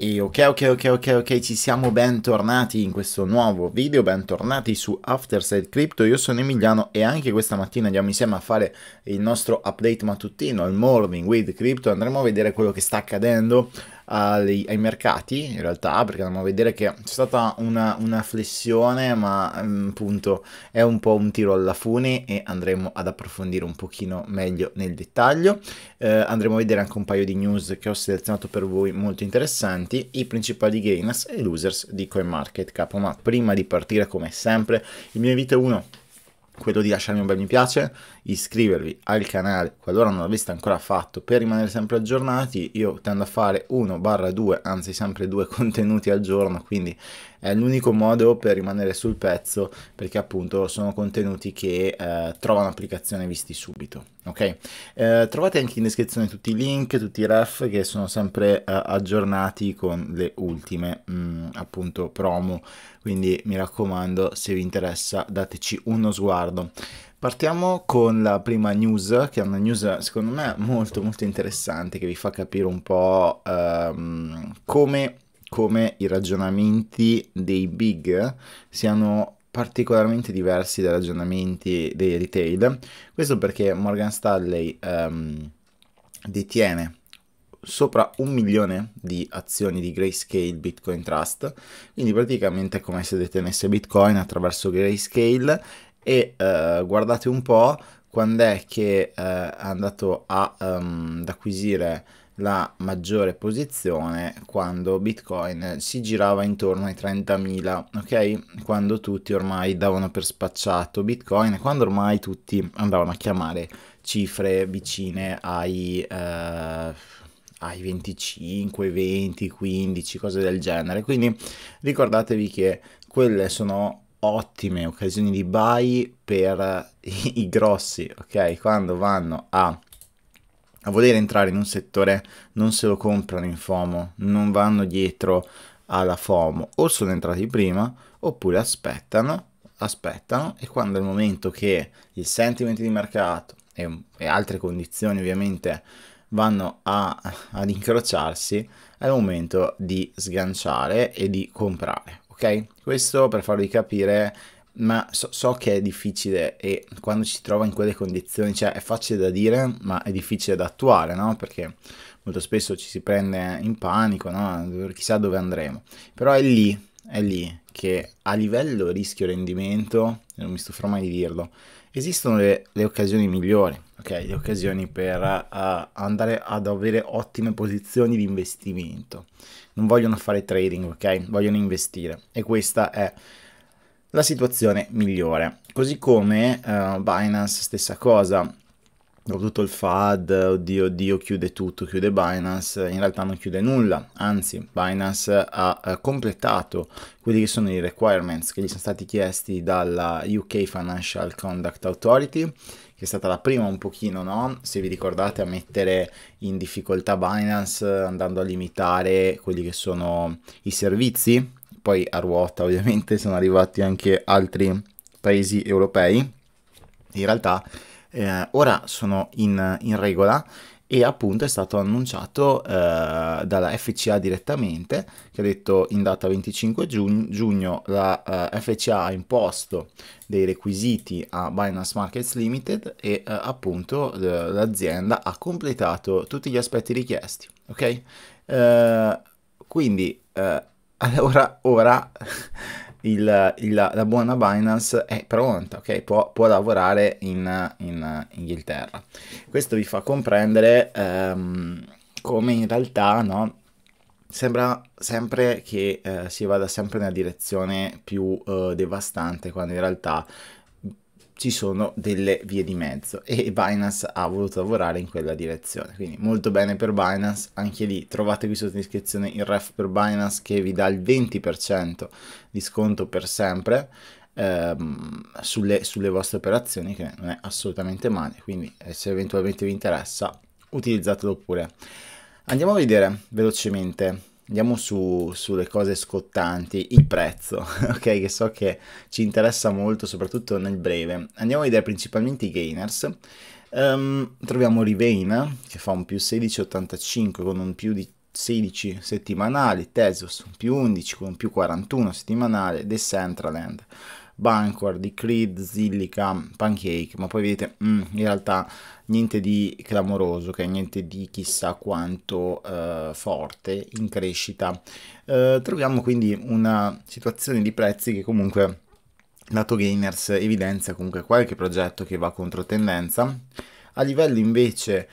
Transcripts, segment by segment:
E ok, ok, ok, ok, ok, ci siamo bentornati in questo nuovo video, bentornati su Afterside Crypto, io sono Emiliano e anche questa mattina andiamo insieme a fare il nostro update mattutino, il Morning with Crypto, andremo a vedere quello che sta accadendo ai, ai, mercati, in realtà, perché andiamo a vedere che c'è stata una, una flessione, ma mm, appunto è un po' un tiro alla fune e andremo ad approfondire un pochino meglio nel dettaglio. Eh, andremo a vedere anche un paio di news che ho selezionato per voi molto interessanti, i principali gainers e losers di CoinMarketCap. Ma prima di partire, come sempre, il mio invito è uno quello di lasciarmi un bel mi piace, iscrivervi al canale qualora non l'aveste ancora fatto per rimanere sempre aggiornati, io tendo a fare 1 barra 2, anzi sempre due contenuti al giorno, quindi è l'unico modo per rimanere sul pezzo perché appunto sono contenuti che eh, trovano applicazione visti subito. Ok, eh, trovate anche in descrizione tutti i link, tutti i ref che sono sempre eh, aggiornati con le ultime mh, mm, appunto promo. Quindi mi raccomando, se vi interessa, dateci uno sguardo. Partiamo con la prima news, che è una news secondo me molto molto interessante che vi fa capire un po' ehm, come come i ragionamenti dei big siano particolarmente diversi dai ragionamenti dei retail. Questo perché Morgan Stanley um, detiene sopra un milione di azioni di Grayscale Bitcoin Trust, quindi praticamente è come se detenesse Bitcoin attraverso Grayscale e uh, guardate un po' quando è che uh, è andato a, um, ad acquisire la maggiore posizione quando Bitcoin si girava intorno ai 30.000, ok? Quando tutti ormai davano per spacciato Bitcoin, quando ormai tutti andavano a chiamare cifre vicine ai... Eh, ai 25, 20, 15, cose del genere. Quindi ricordatevi che quelle sono ottime occasioni di buy per i, i grossi, ok? Quando vanno a a voler entrare in un settore non se lo comprano in FOMO, non vanno dietro alla FOMO, o sono entrati prima oppure aspettano, aspettano e quando è il momento che il sentimento di mercato e, e altre condizioni ovviamente vanno a, ad incrociarsi, è il momento di sganciare e di comprare. Ok? Questo per farvi capire ma so, so, che è difficile e quando ci si trova in quelle condizioni, cioè è facile da dire, ma è difficile da attuare, no? Perché molto spesso ci si prende in panico, no? Chissà dove andremo. Però è lì, è lì che a livello rischio-rendimento, non mi stufferò mai di dirlo, esistono le, le occasioni migliori, ok? Le occasioni per uh, andare ad avere ottime posizioni di investimento. Non vogliono fare trading, ok? Vogliono investire. E questa è la situazione migliore. Così come uh, Binance stessa cosa, dopo tutto il FAD, oddio oddio chiude tutto, chiude Binance, in realtà non chiude nulla, anzi Binance ha, ha eh, completato quelli che sono i requirements che gli sono stati chiesti dalla UK Financial Conduct Authority che è stata la prima un pochino, no? Se vi ricordate, a mettere in difficoltà Binance andando a limitare quelli che sono i servizi poi a ruota ovviamente sono arrivati anche altri paesi europei. In realtà eh, ora sono in, in, regola e appunto è stato annunciato eh, dalla FCA direttamente che ha detto in data 25 giugno, giugno la eh, FCA ha imposto dei requisiti a Binance Markets Limited e eh, appunto l'azienda ha completato tutti gli aspetti richiesti ok eh, quindi eh, allora ora il, il, la buona Binance è pronta, ok? Può, può lavorare in, in, Inghilterra. Questo vi fa comprendere ehm, come in realtà, no? sembra sempre che eh, si vada sempre nella direzione più eh, devastante quando in realtà ci sono delle vie di mezzo e Binance ha voluto lavorare in quella direzione. Quindi molto bene per Binance, anche lì trovate qui sotto in descrizione il ref per Binance che vi dà il 20% di sconto per sempre ehm, sulle, sulle, vostre operazioni che non è assolutamente male, quindi eh, se eventualmente vi interessa utilizzatelo pure. Andiamo a vedere velocemente andiamo su, sulle cose scottanti, il prezzo, ok? Che so che ci interessa molto, soprattutto nel breve. Andiamo a vedere principalmente i gainers. Um, troviamo Rivain che fa un più 16,85 con un più di 16 settimanali, Tezos un più 11 con un più 41 settimanale, Decentraland Bankward, di Creed, Zilliqa, Pancake, ma poi vedete mm, in realtà niente di clamoroso, okay? niente di chissà quanto eh, forte in crescita. Eh, troviamo quindi una situazione di prezzi che comunque Dato Gainers evidenzia comunque qualche progetto che va contro tendenza. A livello invece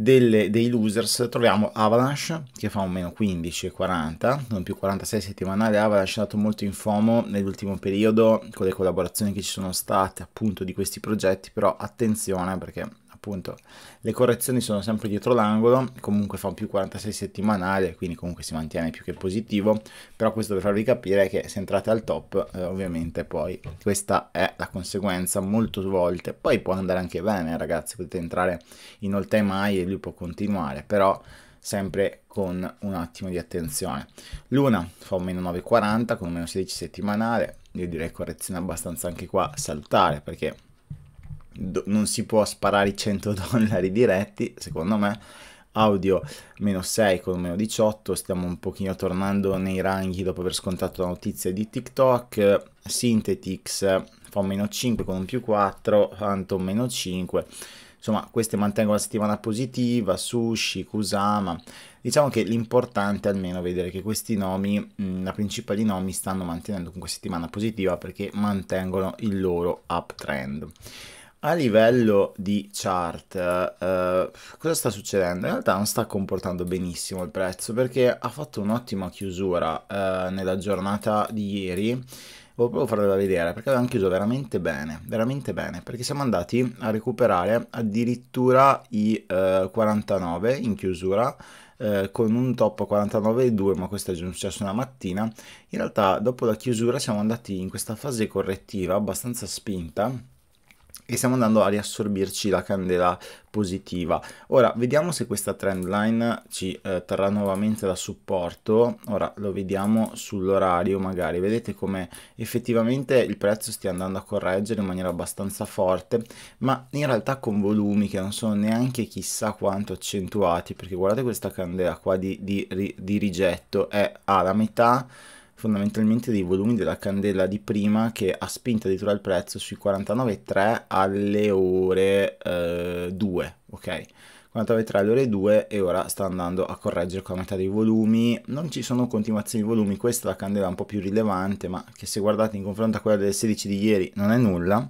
delle, dei losers troviamo Avalanche che fa un meno 15,40, non più 46 settimanale, Avalanche è andato molto in FOMO nell'ultimo periodo con le collaborazioni che ci sono state appunto di questi progetti, però attenzione perché appunto le correzioni sono sempre dietro l'angolo, comunque fa un più 46 settimanale, quindi comunque si mantiene più che positivo, però questo per farvi capire che se entrate al top eh, ovviamente poi questa è la conseguenza molte volte, poi può andare anche bene ragazzi, potete entrare in all time high e lui può continuare, però sempre con un attimo di attenzione. Luna fa un meno 9,40 con meno 16 settimanale, io direi correzione abbastanza anche qua salutare perché do- non si può sparare i 100 dollari diretti, secondo me. Audio meno 6 con meno 18, stiamo un pochino tornando nei ranghi dopo aver scontato la notizia di TikTok. Synthetix fa meno 5 con un più 4, Phantom meno 5 insomma queste mantengono la settimana positiva, Sushi, Kusama, diciamo che l'importante è almeno vedere che questi nomi, la principale di nomi stanno mantenendo comunque settimana positiva perché mantengono il loro uptrend. A livello di chart, eh, cosa sta succedendo? In realtà non sta comportando benissimo il prezzo perché ha fatto un'ottima chiusura eh, nella giornata di ieri. Volevo farvela vedere perché avevano chiuso veramente bene, veramente bene, perché siamo andati a recuperare addirittura i eh, 49 in chiusura. Eh, con un top 49,2 ma questo è già successo una mattina in realtà dopo la chiusura siamo andati in questa fase correttiva abbastanza spinta e stiamo andando a riassorbirci la candela positiva. Ora vediamo se questa trend line ci eh, terrà nuovamente da supporto, ora lo vediamo sull'orario magari, vedete come effettivamente il prezzo stia andando a correggere in maniera abbastanza forte, ma in realtà con volumi che non sono neanche chissà quanto accentuati, perché guardate questa candela qua di, di, di rigetto, è alla metà fondamentalmente dei volumi della candela di prima che ha spinto addirittura il prezzo sui 49,3 alle ore eh, 2, ok? 49,3 alle ore 2 e ora sta andando a correggere con la metà dei volumi, non ci sono continuazioni di volumi, questa è la candela un po' più rilevante ma che se guardate in confronto a quella delle 16 di ieri non è nulla,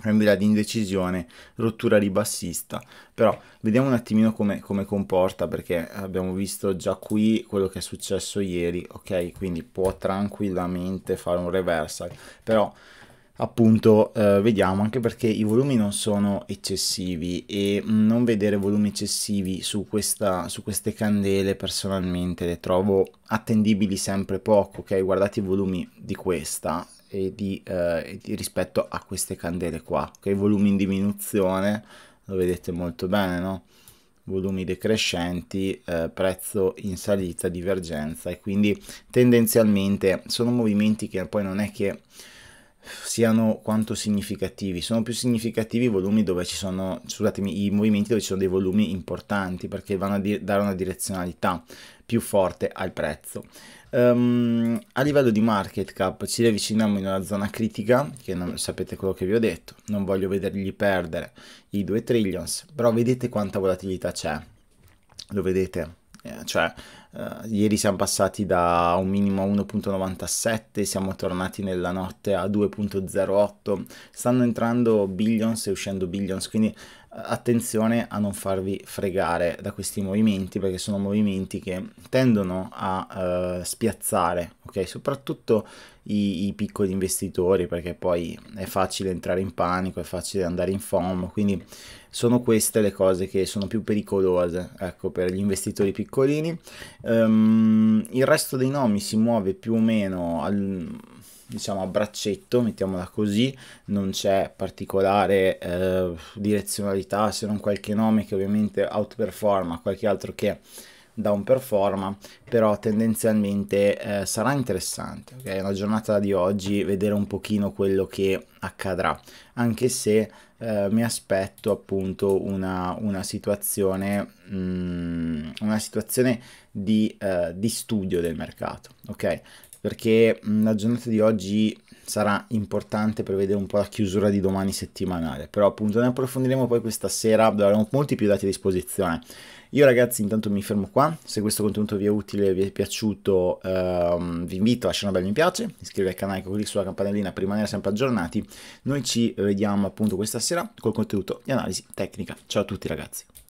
cambierà di indecisione, rottura ribassista, però vediamo un attimino come, come, comporta perché abbiamo visto già qui quello che è successo ieri, ok? Quindi può tranquillamente fare un reversal, però appunto eh, vediamo anche perché i volumi non sono eccessivi e non vedere volumi eccessivi su, questa, su queste candele personalmente le trovo attendibili sempre poco, ok? Guardate i volumi di questa, e di, eh, di, rispetto a queste candele qua i volumi in diminuzione lo vedete molto bene no volumi decrescenti eh, prezzo in salita divergenza e quindi tendenzialmente sono movimenti che poi non è che siano quanto significativi. Sono più significativi i volumi dove ci sono, scusatemi, i movimenti dove ci sono dei volumi importanti perché vanno a dare una direzionalità più forte al prezzo. Um, a livello di market cap ci riavviciniamo in una zona critica, che non, sapete quello che vi ho detto, non voglio vedergli perdere i 2 trillions, però vedete quanta volatilità c'è, lo vedete? Eh, cioè Uh, ieri siamo passati da un minimo a 1.97, siamo tornati nella notte a 2.08, stanno entrando billions e uscendo billions, quindi eh, attenzione a non farvi fregare da questi movimenti perché sono movimenti che tendono a uh, spiazzare, ok? Soprattutto i, i, piccoli investitori perché poi è facile entrare in panico, è facile andare in FOM, quindi sono queste le cose che sono più pericolose ecco, per gli investitori piccolini. Um, il resto dei nomi si muove più o meno al, diciamo a braccetto, mettiamola così, non c'è particolare eh, direzionalità se non qualche nome che ovviamente outperforma qualche altro che da un performer, però tendenzialmente eh, sarà interessante, ok? La giornata di oggi vedere un pochino quello che accadrà, anche se eh, mi aspetto appunto una, una situazione, mh, mm, una situazione di, eh, di studio del mercato, ok? Perché mh, mm, la giornata di oggi sarà importante per vedere un po' la chiusura di domani settimanale, però appunto ne approfondiremo poi questa sera, avremo molti più dati a disposizione. Io ragazzi intanto mi fermo qua, se questo contenuto vi è utile, vi è piaciuto, ehm, vi invito a lasciare un bel mi piace, iscrivervi al canale, cliccare sulla campanellina per rimanere sempre aggiornati. Noi ci vediamo appunto questa sera col contenuto di analisi tecnica. Ciao a tutti ragazzi.